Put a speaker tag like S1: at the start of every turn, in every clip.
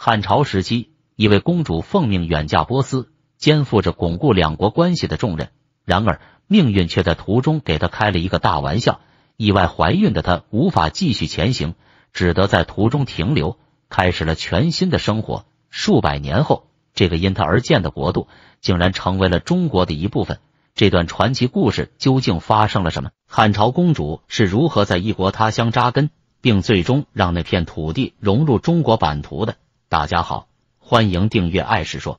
S1: 汉朝时期，一位公主奉命远嫁波斯，肩负着巩固两国关系的重任。然而，命运却在途中给她开了一个大玩笑。意外怀孕的她无法继续前行，只得在途中停留，开始了全新的生活。数百年后，这个因她而建的国度竟然成为了中国的一部分。这段传奇故事究竟发生了什么？汉朝公主是如何在异国他乡扎根，并最终让那片土地融入中国版图的？大家好，欢迎订阅《爱史说》。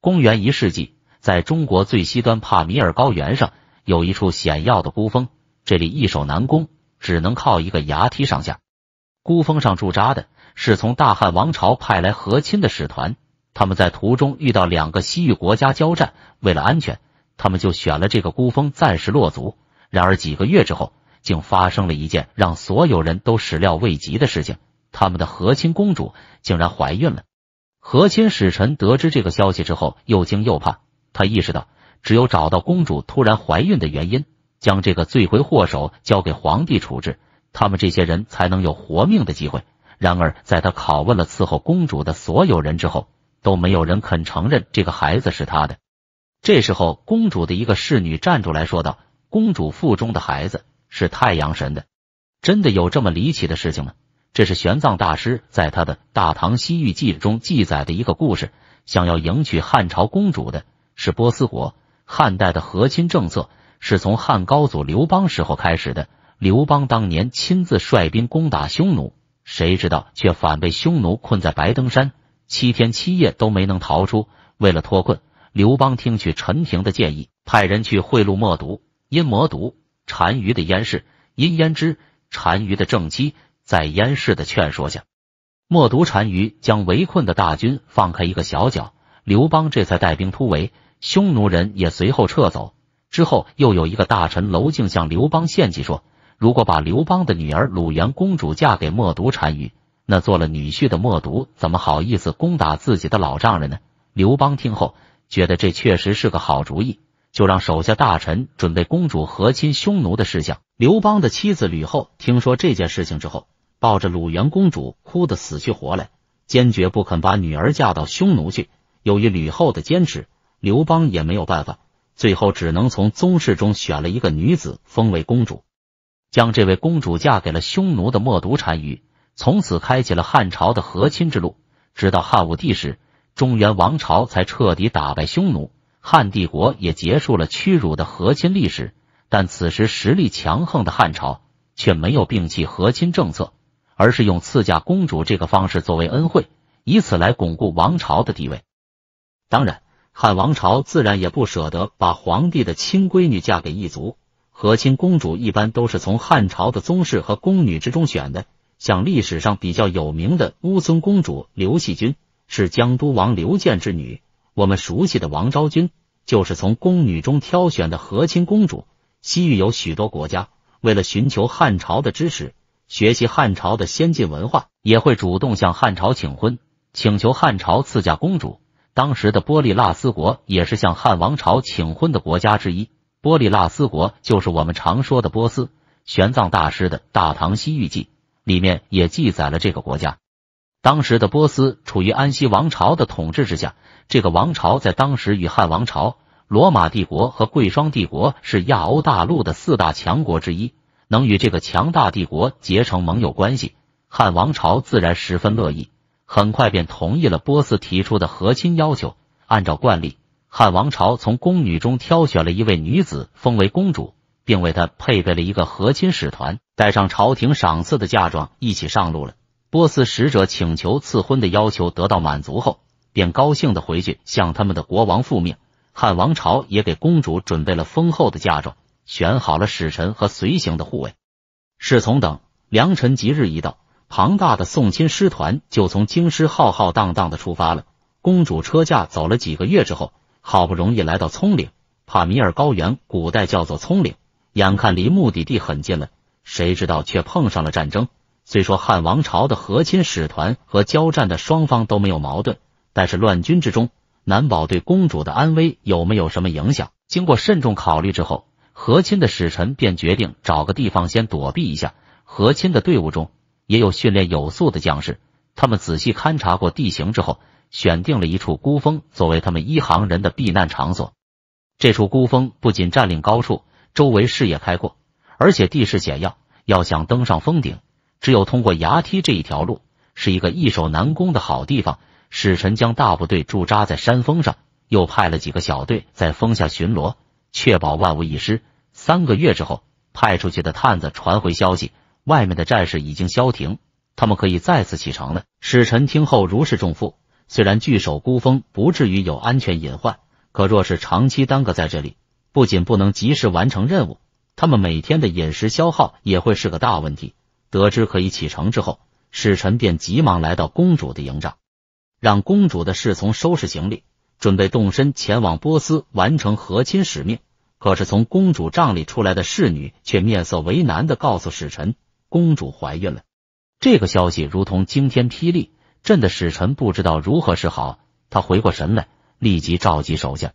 S1: 公元一世纪，在中国最西端帕米尔高原上，有一处险要的孤峰，这里易守难攻，只能靠一个崖梯上下。孤峰上驻扎的是从大汉王朝派来和亲的使团，他们在途中遇到两个西域国家交战，为了安全，他们就选了这个孤峰暂时落足。然而几个月之后，竟发生了一件让所有人都始料未及的事情。他们的和亲公主竟然怀孕了，和亲使臣得知这个消息之后又惊又怕，他意识到只有找到公主突然怀孕的原因，将这个罪魁祸首交给皇帝处置，他们这些人才能有活命的机会。然而，在他拷问了伺候公主的所有人之后，都没有人肯承认这个孩子是他的。这时候，公主的一个侍女站出来说道：“公主腹中的孩子是太阳神的，真的有这么离奇的事情吗？”这是玄奘大师在他的《大唐西域记》中记载的一个故事。想要迎娶汉朝公主的是波斯国。汉代的和亲政策是从汉高祖刘邦时候开始的。刘邦当年亲自率兵攻打匈奴，谁知道却反被匈奴困在白登山，七天七夜都没能逃出。为了脱困，刘邦听取陈平的建议，派人去贿赂默毒，阴魔毒单于的燕氏，因阏之、单于的正妻。在燕氏的劝说下，默毒单于将围困的大军放开一个小角，刘邦这才带兵突围，匈奴人也随后撤走。之后又有一个大臣娄敬向刘邦献计说，如果把刘邦的女儿鲁元公主嫁给默毒单于，那做了女婿的默毒怎么好意思攻打自己的老丈人呢？刘邦听后觉得这确实是个好主意。就让手下大臣准备公主和亲匈奴的事项。刘邦的妻子吕后听说这件事情之后，抱着鲁元公主哭得死去活来，坚决不肯把女儿嫁到匈奴去。由于吕后的坚持，刘邦也没有办法，最后只能从宗室中选了一个女子封为公主，将这位公主嫁给了匈奴的冒顿单于，从此开启了汉朝的和亲之路。直到汉武帝时，中原王朝才彻底打败匈奴。汉帝国也结束了屈辱的和亲历史，但此时实力强横的汉朝却没有摒弃和亲政策，而是用赐嫁公主这个方式作为恩惠，以此来巩固王朝的地位。当然，汉王朝自然也不舍得把皇帝的亲闺女嫁给异族。和亲公主一般都是从汉朝的宗室和宫女之中选的，像历史上比较有名的乌孙公主刘细君，是江都王刘建之女。我们熟悉的王昭君，就是从宫女中挑选的和亲公主。西域有许多国家，为了寻求汉朝的支持，学习汉朝的先进文化，也会主动向汉朝请婚，请求汉朝赐嫁公主。当时的波利纳斯国也是向汉王朝请婚的国家之一。波利纳斯国就是我们常说的波斯。玄奘大师的《大唐西域记》里面也记载了这个国家。当时的波斯处于安息王朝的统治之下，这个王朝在当时与汉王朝、罗马帝国和贵霜帝国是亚欧大陆的四大强国之一。能与这个强大帝国结成盟友关系，汉王朝自然十分乐意，很快便同意了波斯提出的和亲要求。按照惯例，汉王朝从宫女中挑选了一位女子，封为公主，并为她配备了一个和亲使团，带上朝廷赏赐的嫁妆，一起上路了。波斯使者请求赐婚的要求得到满足后，便高兴的回去向他们的国王复命。汉王朝也给公主准备了丰厚的嫁妆，选好了使臣和随行的护卫、侍从等。良辰吉日一到，庞大的送亲师团就从京师浩浩荡荡的出发了。公主车驾走了几个月之后，好不容易来到葱岭（帕米尔高原，古代叫做葱岭）。眼看离目的地很近了，谁知道却碰上了战争。虽说汉王朝的和亲使团和交战的双方都没有矛盾，但是乱军之中难保对公主的安危有没有什么影响。经过慎重考虑之后，和亲的使臣便决定找个地方先躲避一下。和亲的队伍中也有训练有素的将士，他们仔细勘察过地形之后，选定了一处孤峰作为他们一行人的避难场所。这处孤峰不仅占领高处，周围视野开阔，而且地势险要，要想登上峰顶。只有通过崖梯这一条路，是一个易守难攻的好地方。使臣将大部队驻扎在山峰上，又派了几个小队在峰下巡逻，确保万无一失。三个月之后，派出去的探子传回消息，外面的战事已经消停，他们可以再次启程了。使臣听后如释重负。虽然据守孤峰不至于有安全隐患，可若是长期耽搁在这里，不仅不能及时完成任务，他们每天的饮食消耗也会是个大问题。得知可以启程之后，使臣便急忙来到公主的营帐，让公主的侍从收拾行李，准备动身前往波斯完成和亲使命。可是从公主帐里出来的侍女却面色为难的告诉使臣，公主怀孕了。这个消息如同惊天霹雳，震的使臣不知道如何是好。他回过神来，立即召集手下，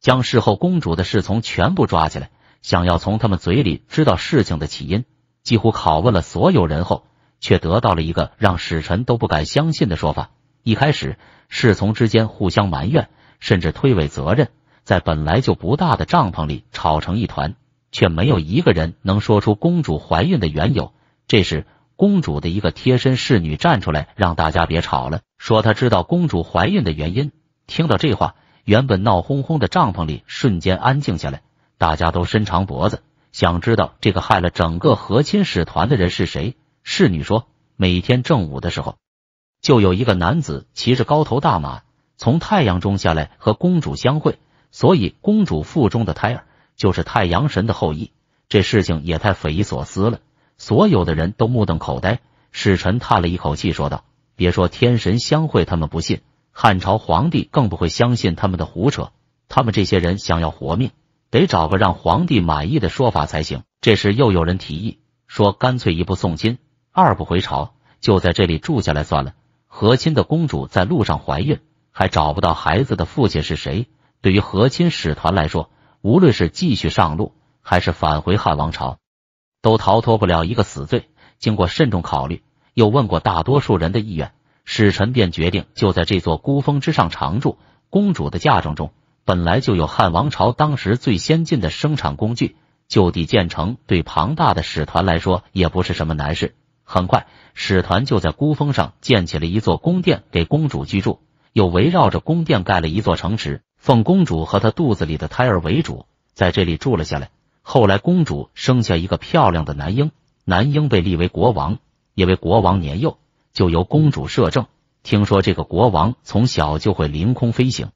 S1: 将事后公主的侍从全部抓起来，想要从他们嘴里知道事情的起因。几乎拷问了所有人后，却得到了一个让使臣都不敢相信的说法。一开始，侍从之间互相埋怨，甚至推诿责任，在本来就不大的帐篷里吵成一团，却没有一个人能说出公主怀孕的缘由。这时，公主的一个贴身侍女站出来，让大家别吵了，说她知道公主怀孕的原因。听到这话，原本闹哄哄的帐篷里瞬间安静下来，大家都伸长脖子。想知道这个害了整个和亲使团的人是谁？侍女说，每天正午的时候，就有一个男子骑着高头大马从太阳中下来和公主相会，所以公主腹中的胎儿就是太阳神的后裔。这事情也太匪夷所思了，所有的人都目瞪口呆。使臣叹了一口气说道：“别说天神相会，他们不信；汉朝皇帝更不会相信他们的胡扯。他们这些人想要活命。”得找个让皇帝满意的说法才行。这时又有人提议说，干脆一不送亲，二不回朝，就在这里住下来算了。和亲的公主在路上怀孕，还找不到孩子的父亲是谁，对于和亲使团来说，无论是继续上路还是返回汉王朝，都逃脱不了一个死罪。经过慎重考虑，又问过大多数人的意愿，使臣便决定就在这座孤峰之上常住。公主的嫁妆中。本来就有汉王朝当时最先进的生产工具，就地建成，对庞大的使团来说也不是什么难事。很快，使团就在孤峰上建起了一座宫殿，给公主居住，又围绕着宫殿盖了一座城池，奉公主和她肚子里的胎儿为主，在这里住了下来。后来，公主生下一个漂亮的男婴，男婴被立为国王，因为国王年幼，就由公主摄政。听说这个国王从小就会凌空飞行。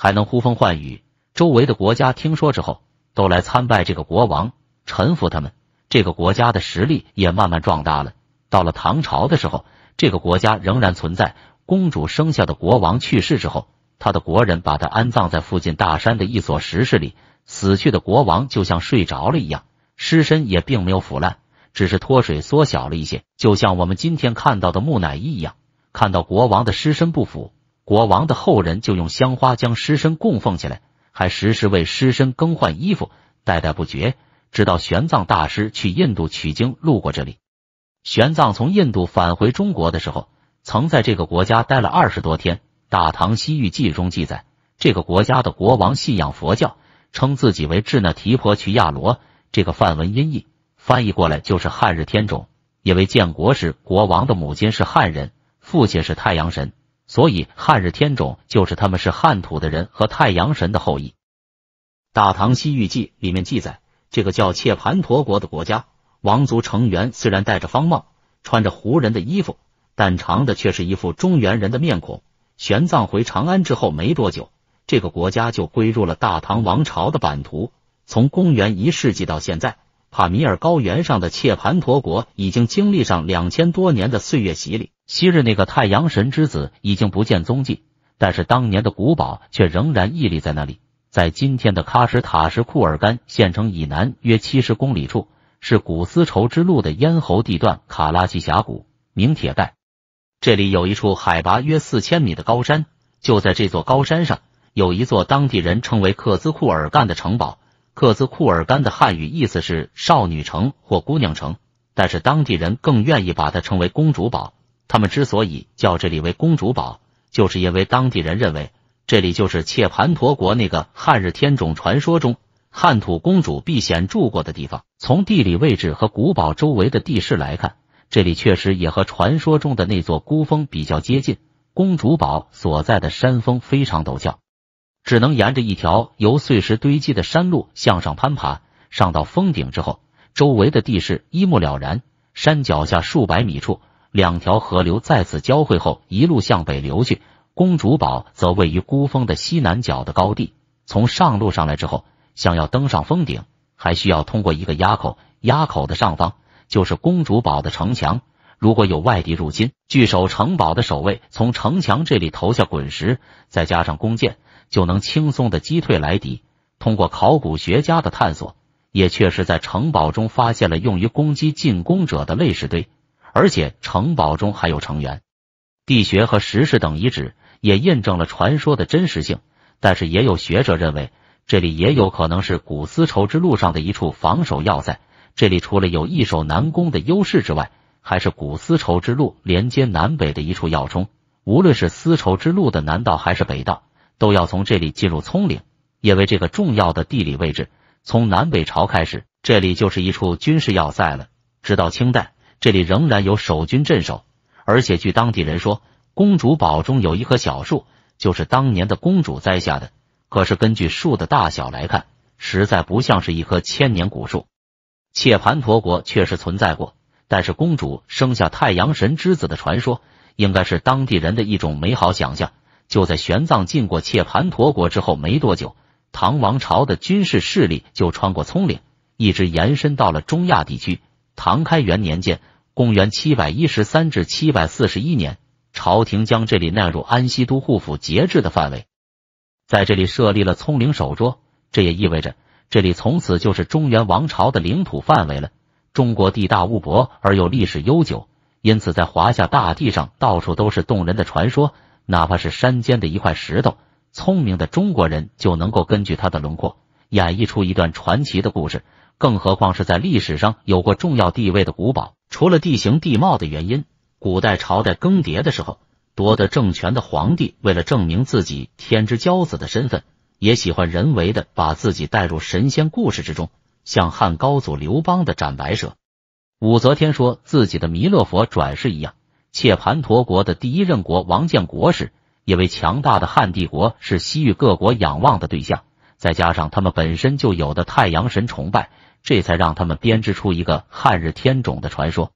S1: 还能呼风唤雨，周围的国家听说之后，都来参拜这个国王，臣服他们。这个国家的实力也慢慢壮大了。到了唐朝的时候，这个国家仍然存在。公主生下的国王去世之后，他的国人把他安葬在附近大山的一所石室里。死去的国王就像睡着了一样，尸身也并没有腐烂，只是脱水缩小了一些，就像我们今天看到的木乃伊一样。看到国王的尸身不腐。国王的后人就用香花将尸身供奉起来，还时时为尸身更换衣服，代代不绝，直到玄奘大师去印度取经路过这里。玄奘从印度返回中国的时候，曾在这个国家待了二十多天。《大唐西域记》中记载，这个国家的国王信仰佛教，称自己为智那提婆去亚罗。这个梵文音译翻译过来就是汉日天种，因为建国时国王的母亲是汉人，父亲是太阳神。所以，汉日天种就是他们，是汉土的人和太阳神的后裔。《大唐西域记》里面记载，这个叫切盘陀国的国家，王族成员虽然戴着方帽，穿着胡人的衣服，但长的却是一副中原人的面孔。玄奘回长安之后没多久，这个国家就归入了大唐王朝的版图。从公元一世纪到现在，帕米尔高原上的切盘陀国已经经历上两千多年的岁月洗礼。昔日那个太阳神之子已经不见踪迹，但是当年的古堡却仍然屹立在那里。在今天的喀什塔什库尔干县城以南约七十公里处，是古丝绸之路的咽喉地段——卡拉奇峡谷名铁盖。这里有一处海拔约四千米的高山，就在这座高山上，有一座当地人称为克孜库尔干的城堡。克孜库尔干的汉语意思是“少女城”或“姑娘城”，但是当地人更愿意把它称为“公主堡”。他们之所以叫这里为公主堡，就是因为当地人认为这里就是切盘陀国那个汉日天种传说中汉土公主避险住过的地方。从地理位置和古堡周围的地势来看，这里确实也和传说中的那座孤峰比较接近。公主堡所在的山峰非常陡峭，只能沿着一条由碎石堆积的山路向上攀爬。上到峰顶之后，周围的地势一目了然，山脚下数百米处。两条河流再次交汇后，一路向北流去。公主堡则位于孤峰的西南角的高地。从上路上来之后，想要登上峰顶，还需要通过一个垭口。垭口的上方就是公主堡的城墙。如果有外敌入侵，据守城堡的守卫从城墙这里投下滚石，再加上弓箭，就能轻松的击退来敌。通过考古学家的探索，也确实在城堡中发现了用于攻击进攻者的类石堆。而且城堡中还有成员、地穴和石室等遗址，也印证了传说的真实性。但是，也有学者认为，这里也有可能是古丝绸之路上的一处防守要塞。这里除了有易守难攻的优势之外，还是古丝绸之路连接南北的一处要冲。无论是丝绸之路的南道还是北道，都要从这里进入葱岭。因为这个重要的地理位置，从南北朝开始，这里就是一处军事要塞了，直到清代。这里仍然有守军镇守，而且据当地人说，公主堡中有一棵小树，就是当年的公主栽下的。可是根据树的大小来看，实在不像是一棵千年古树。切盘陀国确实存在过，但是公主生下太阳神之子的传说，应该是当地人的一种美好想象。就在玄奘进过切盘陀国之后没多久，唐王朝的军事势力就穿过葱岭，一直延伸到了中亚地区。唐开元年间（公元七百一十三至七百四十一年），朝廷将这里纳入安西都护府节制的范围，在这里设立了葱岭守拙。这也意味着这里从此就是中原王朝的领土范围了。中国地大物博而又历史悠久，因此在华夏大地上到处都是动人的传说，哪怕是山间的一块石头，聪明的中国人就能够根据它的轮廓演绎出一段传奇的故事。更何况是在历史上有过重要地位的古堡，除了地形地貌的原因，古代朝代更迭的时候，夺得政权的皇帝为了证明自己天之骄子的身份，也喜欢人为的把自己带入神仙故事之中，像汉高祖刘邦的斩白蛇，武则天说自己的弥勒佛转世一样；，且盘陀国的第一任国王建国时，因为强大的汉帝国是西域各国仰望的对象，再加上他们本身就有的太阳神崇拜。这才让他们编织出一个汉日天种的传说。